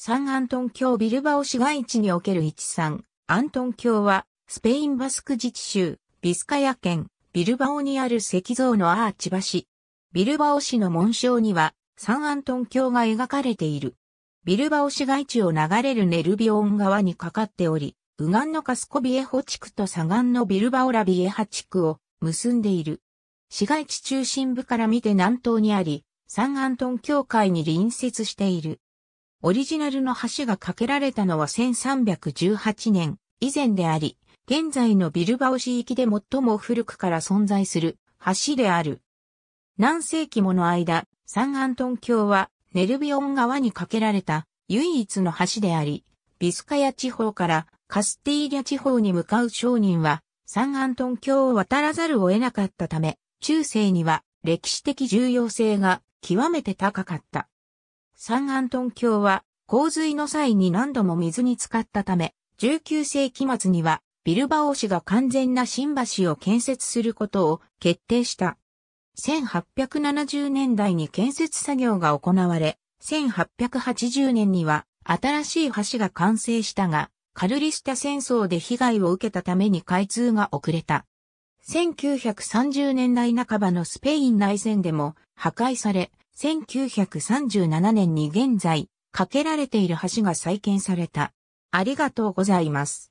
サンアントン教ビルバオ市街地における一サンアントン教は、スペインバスク自治州、ビスカヤ県、ビルバオにある石像のアーチ橋。ビルバオ市の紋章には、サンアントン教が描かれている。ビルバオ市街地を流れるネルビオン川にかかっており、右岸のカスコビエホ地区と左岸のビルバオラビエハ地区を結んでいる。市街地中心部から見て南東にあり、サンアントン教会に隣接している。オリジナルの橋が架けられたのは1318年以前であり、現在のビルバオ市域で最も古くから存在する橋である。何世紀もの間、サンアントン橋はネルビオン川に架けられた唯一の橋であり、ビスカヤ地方からカスティーリャ地方に向かう商人は、サンアントン橋を渡らざるを得なかったため、中世には歴史的重要性が極めて高かった。サンアントン橋は洪水の際に何度も水に浸かったため、19世紀末にはビルバオ市が完全な新橋を建設することを決定した。1870年代に建設作業が行われ、1880年には新しい橋が完成したが、カルリスタ戦争で被害を受けたために開通が遅れた。1930年代半ばのスペイン内戦でも破壊され、1937年に現在、架けられている橋が再建された。ありがとうございます。